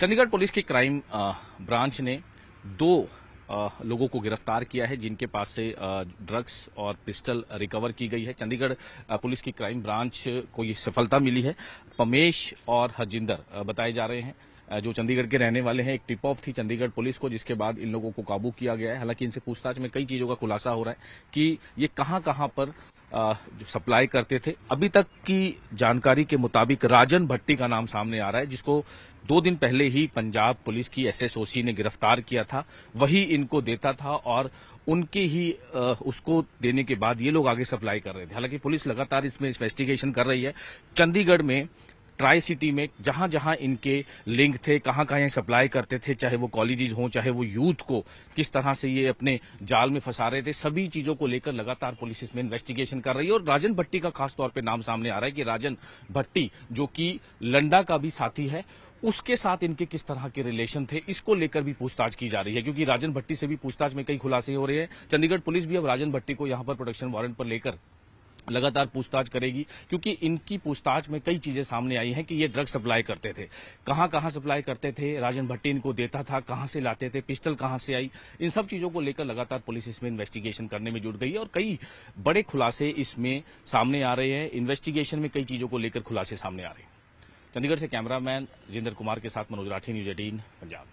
Chandigarh police की crime branch ने दो लोगों को गिरफ्तार किया है जिनके पास से ड्रग्स और पिस्टल रिकवर की गई है चंडीगढ़ पुलिस की क्राइम ब्रांच को ये सफलता मिली है पमेश और हरजिंदर बताए जा रहे हैं जो चंडीगढ़ के रहने वाले हैं एक टिप ऑफ थी चंडीगढ़ पुलिस को जिसके बाद इन लोगों को काबू किया गया है हालांकि इनसे पूछताछ में कई चीजों का खुलासा हो रहा है कि ये कहां कहां पर जो सप्लाई करते थे अभी तक की जानकारी के मुताबिक राजन भट्टी का नाम सामने आ रहा है जिसको दो दिन पहले ही पंजाब पुलिस की एसएसओसी ने गिरफ्तार किया था वही इनको देता था और उनके ही उसको देने के बाद ये लोग आगे सप्लाई कर रहे थे हालांकि पुलिस लगातार इसमें इन्वेस्टिगेशन कर रही है चंडीगढ़ में ट्राई सिटी में जहां जहां इनके लिंक थे कहां कहां ये सप्लाई करते थे चाहे वो कॉलेजेज हों चाहे वो यूथ को किस तरह से ये अपने जाल में फंसा रहे थे सभी चीजों को लेकर लगातार पुलिस इसमें इन्वेस्टिगेशन कर रही है और राजन भट्टी का खास तौर पर नाम सामने आ रहा है कि राजन भट्टी जो कि लंडा का भी साथी है उसके साथ इनके किस तरह के रिलेशन थे इसको लेकर भी पूछताछ की जा रही है क्योंकि राजन भट्टी से भी पूछताछ में कई खुलासे हो रहे हैं चंडीगढ़ पुलिस भी अब राजन भट्टी को यहां पर प्रोडक्शन वारंट पर लेकर लगातार पूछताछ करेगी क्योंकि इनकी पूछताछ में कई चीजें सामने आई हैं कि ये ड्रग सप्लाई करते थे कहां कहां सप्लाई करते थे राजन भट्टी इनको देता था कहां से लाते थे पिस्टल कहां से आई इन सब चीजों को लेकर लगातार पुलिस इसमें इन्वेस्टिगेशन करने में जुट गई है और कई बड़े खुलासे इसमें सामने आ रहे हैं इन्वेस्टिगेशन में कई चीजों को लेकर खुलासे सामने आ रहे हैं चंडीगढ़ से कैमरामैन जिंदर कुमार के साथ मनोज राठी न्यूज एटीन पंजाब